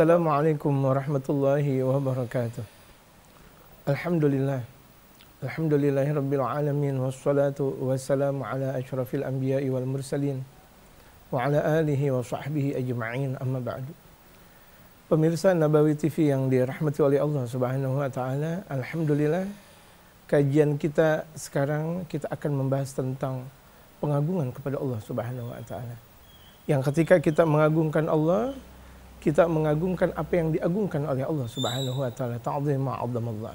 Assalamualaikum warahmatullahi wabarakatuh. Alhamdulillah. Alhamdulillahirabbil alamin wassalatu wassalamu ala asyrafil anbiya'i wal mursalin wa ala alihi wa sahbihi ajma'in amma ba'du. Pemirsa Nabawi TV yang dirahmati oleh Allah Subhanahu wa taala, alhamdulillah kajian kita sekarang kita akan membahas tentang pengagungan kepada Allah Subhanahu wa taala. Yang ketika kita mengagungkan Allah, kita mengagungkan apa yang diagungkan oleh Allah Subhanahu wa taala ta'dhima ma'azzamallah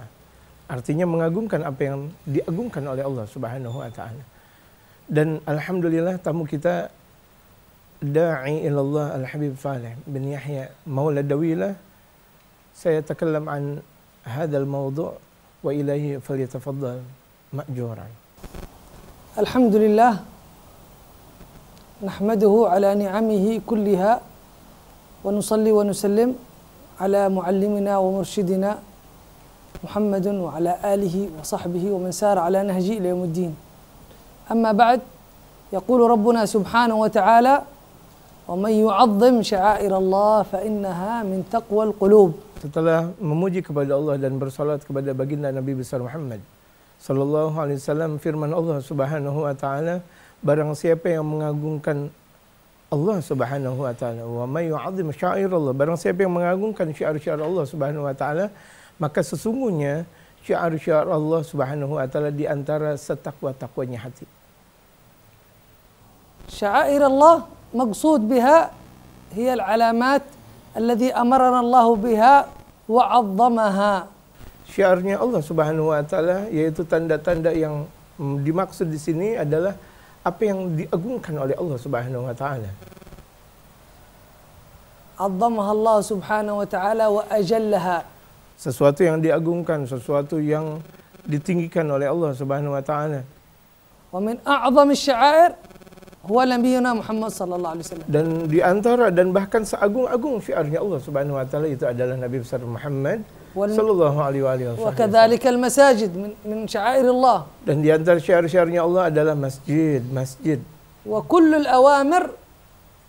artinya mengagungkan apa yang diagungkan oleh Allah Subhanahu wa taala dan alhamdulillah tamu kita da'i ilallah al-habib Faleh bin Yahya maula dawilah saya takallam an hadzal mawdu' wa ilaihi falyatafaddal ma'juran alhamdulillah nahmaduhu ala ni'amihi kulliha ونصلي ونسلم على معلمنا ومرشدنا محمد وعلى آله وصحبه ومن سار على نهجه إلى يوم الدين أما بعد يقول ربنا سبحانه وتعالى ومن يعظم شعائر الله فإنها من تقوى القلوب setelah memuji kepada Allah dan bersalat kepada baginda Nabi besar Muhammad sallallahu alaihi wasallam firman Allah Subhanahu wa taala barang siapa yang mengagungkan Allah Subhanahu wa taala. Wa may yu'azzim Allah barang siapa yang mengagungkan syiar-syiar Allah Subhanahu wa taala, maka sesungguhnya syiar-syiar Allah Subhanahu wa taala di antara setakwa-takwanya hati. Syair Allah maksud biha hiya al-alamat alladhi amarana Allah biha wa 'azzamaha. Syiarnya Allah Subhanahu wa taala yaitu tanda-tanda yang dimaksud di sini adalah apa yang diagungkan oleh Allah Subhanahu wa taala. Azzamaha Allah Subhanahu wa taala wa ajallaha. Sesuatu yang diagungkan, sesuatu yang ditinggikan oleh Allah Subhanahu wa taala. Wa min a'zami asy-sya'air huwa nabiyuna Muhammad sallallahu alaihi wasallam. Dan di antara dan bahkan seagung-agung syiarnya Allah Subhanahu wa taala itu adalah Nabi besar Muhammad صلى الله عليه وآله وسلم وكذلك المساجد من من شعائر الله dan di antara syiar-syiarnya Allah adalah masjid masjid وكل الأوامر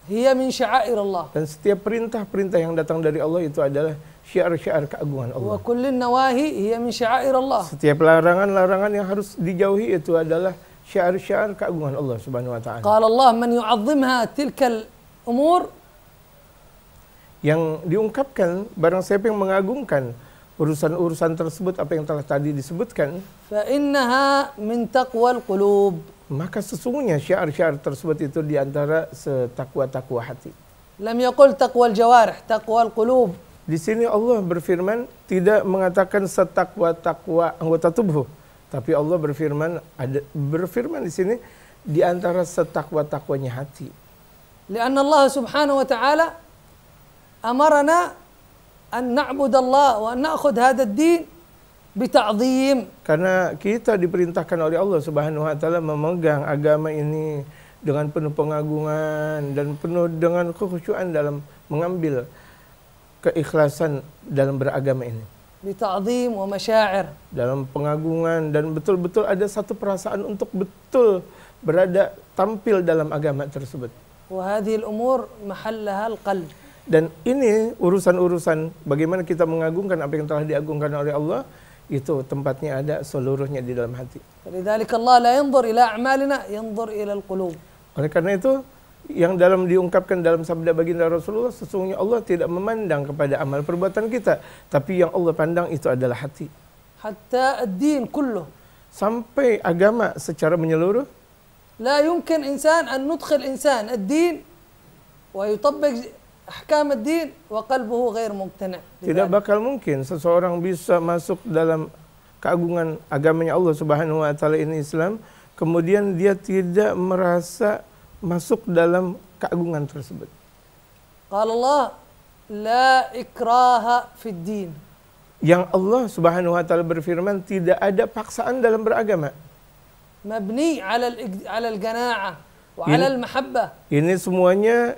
هي من شعائر الله dan setiap perintah-perintah yang datang dari Allah itu adalah syiar-syiar keagungan Allah وكل النواهي هي من شعائر الله setiap larangan-larangan yang harus dijauhi itu adalah syiar-syiar keagungan Allah Subhanahu wa taala قال الله من يعظمها تلك الأمور yang diungkapkan barang siapa yang mengagungkan urusan-urusan tersebut apa yang telah tadi disebutkan فإنها min taqwal qulub. maka sesungguhnya syiar-syiar tersebut itu diantara setakwa-takwa hati lam yaqul taqwal jawarih taqwal qulub di sini Allah berfirman tidak mengatakan setakwa-takwa anggota tubuh tapi Allah berfirman ada berfirman di sini di antara setakwa-takwanya hati. Karena Allah Subhanahu wa taala amarana an na'budallah wa an na'khud hadzal din bita'zim. Karena kita diperintahkan oleh Allah Subhanahu wa taala memegang agama ini dengan penuh pengagungan dan penuh dengan kekhusyuan dalam mengambil keikhlasan dalam beragama ini. Bita'zim wa masyair. Dalam pengagungan dan betul-betul ada satu perasaan untuk betul berada tampil dalam agama tersebut. وهذه الأمور محلها القلب dan ini urusan-urusan bagaimana kita mengagungkan apa yang telah diagungkan oleh Allah itu tempatnya ada seluruhnya di dalam hati. Allah la yanzur ila a'malina, yanzur ila al-qulub. Oleh karena itu yang dalam diungkapkan dalam sabda baginda Rasulullah sesungguhnya Allah tidak memandang kepada amal perbuatan kita, tapi yang Allah pandang itu adalah hati. Hatta ad-din Sampai agama secara menyeluruh. La yumkin insan an nudkhil insan ad-din wa yutabbiq ahkam ad-din wa qalbuhu ghair Tidak bakal mungkin seseorang bisa masuk dalam keagungan agamanya Allah Subhanahu wa taala ini Islam, kemudian dia tidak merasa masuk dalam keagungan tersebut. Qala Allah la ikraha fid din. Yang Allah Subhanahu wa taala berfirman tidak ada paksaan dalam beragama. Mabni 'ala al qanaah wa 'ala al-mahabbah. Ini semuanya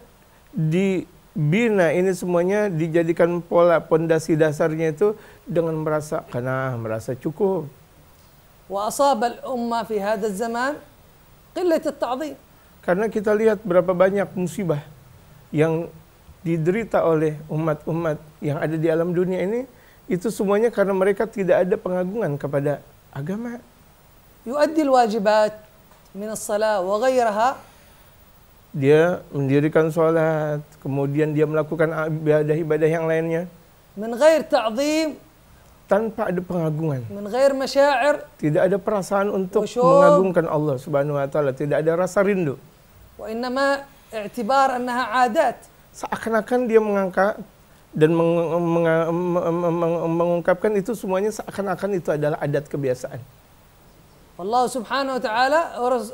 di bina nah, ini semuanya dijadikan pola pondasi dasarnya itu dengan merasa karena merasa cukup. Wa asab al-umma fi hadha zaman qillat al tadhim Karena kita lihat berapa banyak musibah yang diderita oleh umat-umat yang ada di alam dunia ini itu semuanya karena mereka tidak ada pengagungan kepada agama. Yaudzil wajibat min al salah wa ghairha dia mendirikan sholat, kemudian dia melakukan ibadah-ibadah yang lainnya. Min ghair ta'zim. Tanpa ada pengagungan. Min ghair masyair. Tidak ada perasaan untuk mengagungkan Allah subhanahu wa ta'ala. Tidak ada rasa rindu. Wa innama i'tibar annaha adat. Seakan-akan dia mengangkat dan meng, meng, meng, mengungkapkan itu semuanya seakan-akan itu adalah adat kebiasaan. Allah subhanahu wa ta'ala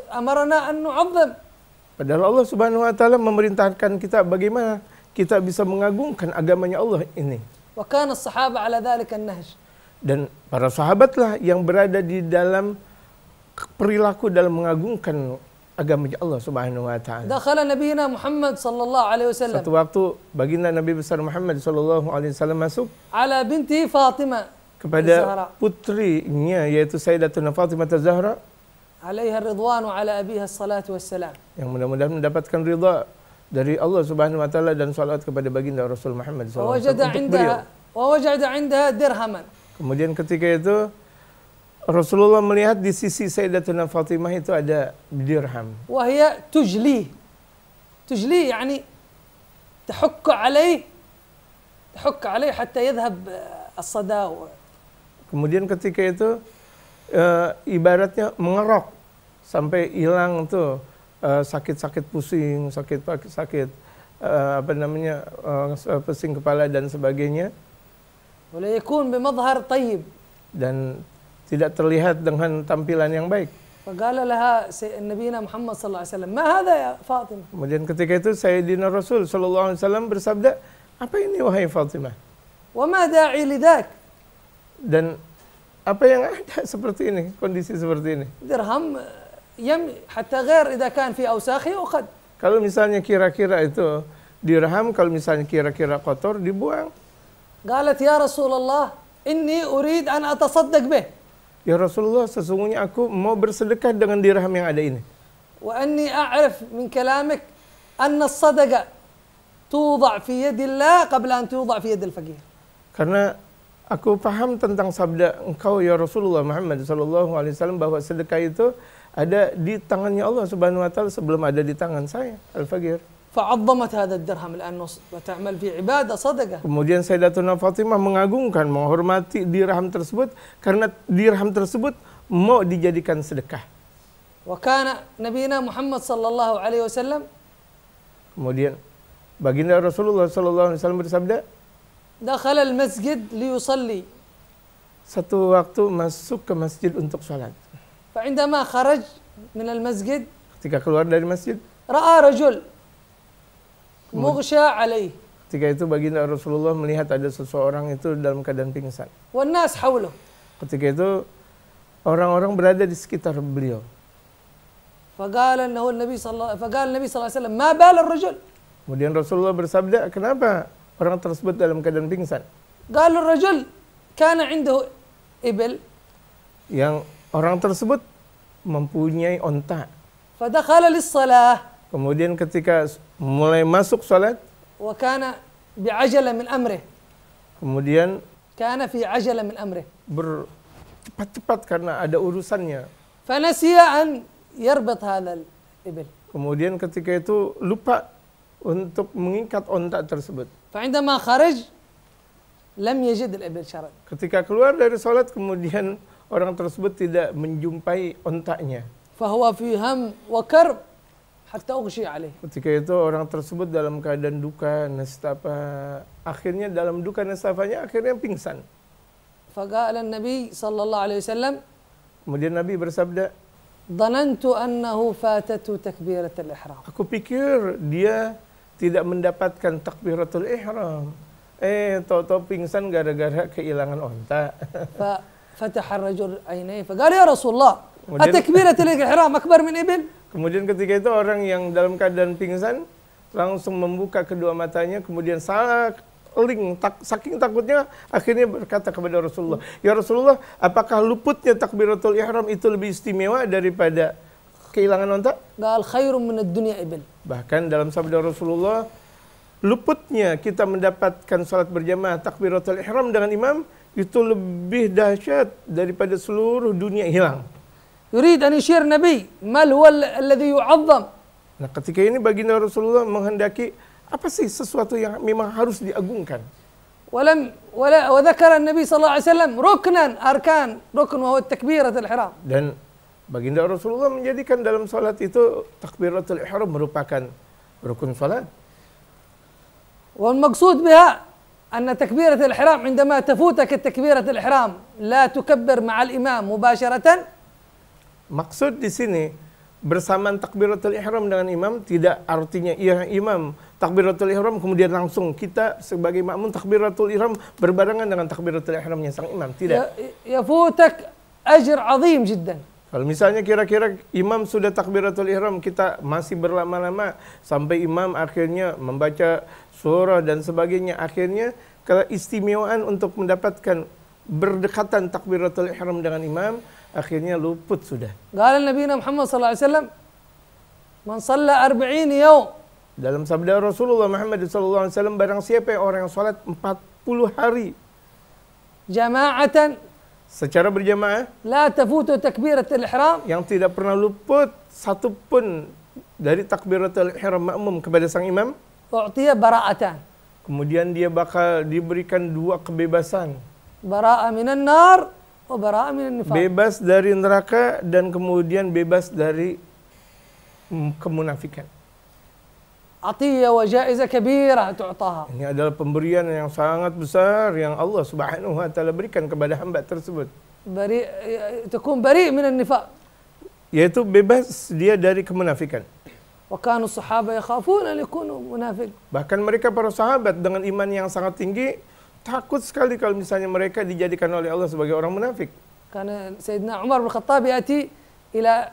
amarana an nu'azzam. Padahal Allah Subhanahu wa taala memerintahkan kita bagaimana kita bisa mengagungkan agamanya Allah ini. Wa kana sahaba ala dzalika nahj Dan para sahabatlah yang berada di dalam perilaku dalam mengagungkan agamanya Allah Subhanahu wa taala. Dakhala nabiyina Muhammad sallallahu alaihi wasallam. Satu waktu baginda Nabi besar Muhammad sallallahu alaihi wasallam masuk ala binti Fatimah kepada putrinya yaitu Sayyidatuna Fatimah Zahra عليها الرضوان وعلى أبيها الصلاة والسلام yang mudah-mudahan mendapatkan ridha dari Allah Subhanahu wa taala dan salawat kepada baginda Rasul Muhammad SAW wajada indaha wajada indaha dirhaman kemudian ketika itu Rasulullah melihat di sisi Sayyidatuna Fatimah itu ada dirham wahya tujli tujli yani تحك عليه تحك عليه حتى يذهب الصدى kemudian ketika itu e, ibaratnya mengerok sampai hilang tuh eh, sakit-sakit e, pusing, sakit sakit e, apa namanya e, pusing kepala dan sebagainya. Walaikun bimadhar tayyib dan tidak terlihat dengan tampilan yang baik. فقال laha Nabi Muhammad صلى الله عليه وسلم ما هذا يا kemudian ketika itu Sayyidina Rasul sallallahu alaihi wasallam bersabda apa ini wahai Fatimah ma da'i لذاك dan apa yang ada seperti ini kondisi seperti ini dirham eh, yam hatta ghair idha kan fi awsakhi uqad kalau misalnya kira-kira itu dirham kalau misalnya kira-kira kotor dibuang qalat ya rasulullah inni urid an atasaddaq bih ya rasulullah sesungguhnya aku mau bersedekah dengan dirham yang ada ini wa anni a'rif min kalamik anna as-sadaqa tuḍa' fi yadi Allah qabla an tuḍa' fi yadi faqir karena Aku paham tentang sabda engkau ya Rasulullah Muhammad sallallahu alaihi wasallam bahwa sedekah itu ada di tangannya Allah Subhanahu wa taala sebelum ada di tangan saya, al-faqir. فعظمت هذا الدرهم الآن وتعمل في عبادة صدقة. Kemudian Sayyidatuna Fatimah mengagungkan, menghormati dirham tersebut karena dirham tersebut mau dijadikan sedekah. وكان نبينا محمد صلى الله عليه وسلم Kemudian baginda Rasulullah sallallahu alaihi wasallam bersabda, dakhala al-masjid liyusalli. Satu waktu masuk ke masjid untuk salat. Fa'indama kharaj min al-masjid. Ketika keluar dari masjid. Ra'a rajul. Mughsha alaih. Ketika itu baginda Rasulullah melihat ada seseorang itu dalam keadaan pingsan. Wan nas Ketika itu orang-orang berada di sekitar beliau. Faqala annahu nabi sallallahu faqala an-nabi sallallahu alaihi wasallam, "Ma bal ar-rajul?" Kemudian Rasulullah bersabda, "Kenapa orang tersebut dalam keadaan pingsan. Galu rajul kana indahu ibil. Yang orang tersebut mempunyai onta. Fadakhala lis-salah. Kemudian ketika mulai masuk salat wa kana bi'ajala min amrih. Kemudian kana fi ajala min amrih. Bercepat-cepat karena ada urusannya. Fanasiya an yarbat hadzal ibil. Kemudian ketika itu lupa untuk mengikat onta tersebut. فعندما خرج لم yajid al شرد. Ketika keluar dari salat kemudian orang tersebut tidak menjumpai ontaknya. فهو fi ham wa karb hatta عليه. alaih. Ketika itu orang tersebut dalam keadaan duka nestapa akhirnya dalam duka nestapanya akhirnya pingsan. فقال النبي nabi sallallahu alaihi wasallam Kemudian Nabi bersabda, ظننت أنه فاتت تكبيرة ihram." Aku pikir dia tidak mendapatkan takbiratul ihram. Eh, tahu-tahu pingsan gara-gara kehilangan onta. فتح الرجل عينيه فقال Rasulullah. رسول الله التكبيرة الإحرام أكبر Kemudian ketika itu orang yang dalam keadaan pingsan langsung membuka kedua matanya kemudian saling tak, saking takutnya akhirnya berkata kepada Rasulullah, "Ya Rasulullah, apakah luputnya takbiratul ihram itu lebih istimewa daripada kehilangan onta? Bal khairum minad dunya ibl. Bahkan dalam sabda Rasulullah, luputnya kita mendapatkan salat berjamaah takbiratul ihram dengan imam itu lebih dahsyat daripada seluruh dunia hilang. Yurid an yushir Nabi, mal huwa alladhi yu'azzam? Nah, ketika ini baginda Rasulullah menghendaki apa sih sesuatu yang memang harus diagungkan? wa dzakara an Nabi sallallahu alaihi wasallam ruknan arkan rukn wa huwa takbiratul ihram. dan Baginda Rasulullah menjadikan dalam salat itu takbiratul ihram merupakan rukun salat. والمقصود بها أن تكبيرة الإحرام عندما تفوتك تكبيرة ihram لا تكبر مع imam, mubasharatan. Maksud di sini bersamaan takbiratul ihram dengan imam tidak artinya iya imam takbiratul ihram kemudian langsung kita sebagai makmum takbiratul ihram berbarengan dengan takbiratul ihramnya sang imam tidak ya, ya futak ajr azim jiddan kalau misalnya kira-kira imam sudah takbiratul ihram kita masih berlama-lama sampai imam akhirnya membaca surah dan sebagainya akhirnya keistimewaan untuk mendapatkan berdekatan takbiratul ihram dengan imam akhirnya luput sudah. Qala Nabi Muhammad sallallahu alaihi wasallam man shalla 40 yaum dalam sabda Rasulullah Muhammad sallallahu alaihi wasallam barang siapa orang yang salat 40 hari jama'atan secara berjamaah la tafutu takbiratul ihram yang tidak pernah luput satu pun dari takbiratul ihram makmum kepada sang imam u'tiya bara'atan kemudian dia bakal diberikan dua kebebasan bara'a minan nar wa bara'a minan nifaq bebas dari neraka dan kemudian bebas dari kemunafikan atiyah wa jaizah kabira tu'taha. Ini adalah pemberian yang sangat besar yang Allah Subhanahu wa taala berikan kepada hamba tersebut. Bari ya, takun bari minan nifaq. Yaitu bebas dia dari kemunafikan. Wa kanu sahaba yakhafuna an munafiq. Bahkan mereka para sahabat dengan iman yang sangat tinggi takut sekali kalau misalnya mereka dijadikan oleh Allah sebagai orang munafik. Karena Sayyidina Umar bin Khattab yati ila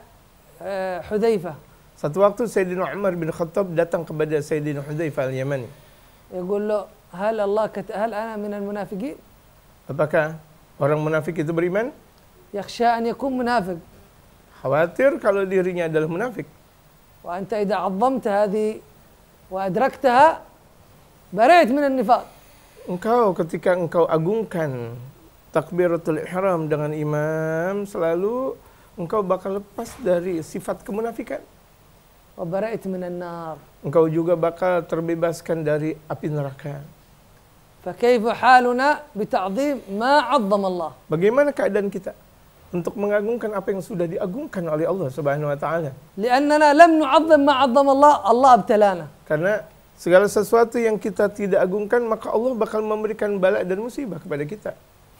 eh, Hudzaifah satu waktu Sayyidina Umar bin Khattab datang kepada Sayyidina Hudzaifah al-Yamani. يقول hal Allah الله hal ana min al munafiqin. Apakah orang munafik itu beriman? Yakhsha an yakun munafiq. Khawatir kalau dirinya adalah munafik. Wa anta وانت اذا عظمت هذه وادركتها min من nifaq. Engkau ketika engkau agungkan takbiratul ihram dengan imam selalu engkau bakal lepas dari sifat kemunafikan. وبرأت من النار engkau juga bakal terbebaskan dari api neraka فكيف حالنا بتعظيم ما عظم الله bagaimana keadaan kita untuk mengagungkan apa yang sudah diagungkan oleh Allah Subhanahu wa taala لأننا لم نعظم ما عظم الله الله ابتلانا karena segala sesuatu yang kita tidak agungkan maka Allah bakal memberikan bala dan musibah kepada kita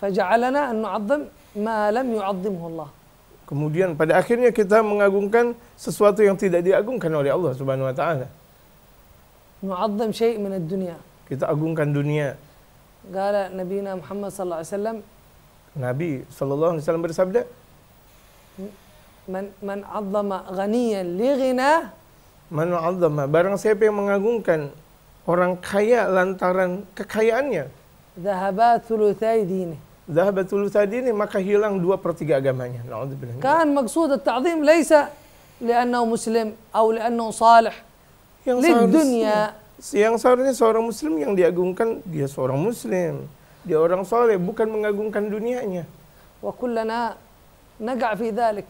فجعلنا أن نعظم ما لم يعظمه الله Kemudian pada akhirnya kita mengagungkan sesuatu yang tidak diagungkan oleh Allah Subhanahu wa taala. Mu'azzam syai' min ad-dunya. Kita agungkan dunia. Qala Nabi Muhammad sallallahu alaihi wasallam Nabi sallallahu alaihi wasallam bersabda Man man 'azzama ghaniyan li ghina man 'azzama barang siapa yang mengagungkan orang kaya lantaran kekayaannya dhahaba thulutsai dinihi Zahabatul tadi ini maka hilang dua per tiga agamanya. Kan maksud ta'zim laisa li'annahu muslim atau li'annahu salih. Yang dunia yang seharusnya seorang muslim yang diagungkan dia seorang muslim. Dia orang soleh bukan mengagungkan dunianya. Wa kullana naga' fi dhalik.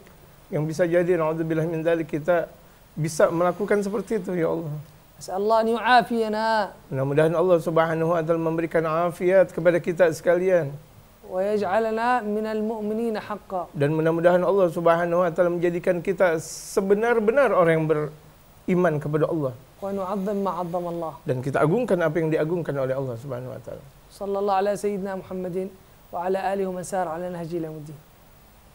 Yang bisa jadi naudzubillah min dhalik kita bisa melakukan seperti itu ya Allah. Asallah an yu'afiyana. Mudah-mudahan Allah Subhanahu wa taala memberikan afiat kepada kita sekalian. ويجعلنا من المؤمنين حقا dan mudah-mudahan Allah Subhanahu wa taala menjadikan kita sebenar-benar orang yang beriman kepada Allah wa nu'azzim ma 'azzama Allah dan kita agungkan apa yang diagungkan oleh Allah Subhanahu wa taala sallallahu Alaihi sayyidina Muhammadin wa ala alihi wa sar ala nahji ila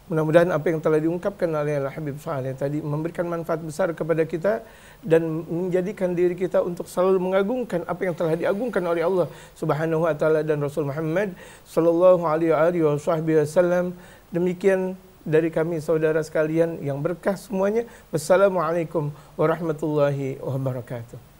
Mudah-mudahan apa yang telah diungkapkan oleh Al-Habib Saleh tadi memberikan manfaat besar kepada kita dan menjadikan diri kita untuk selalu mengagungkan apa yang telah diagungkan oleh Allah Subhanahu wa taala dan Rasul Muhammad sallallahu alaihi wasallam. Demikian dari kami saudara sekalian yang berkah semuanya. Wassalamualaikum warahmatullahi wabarakatuh.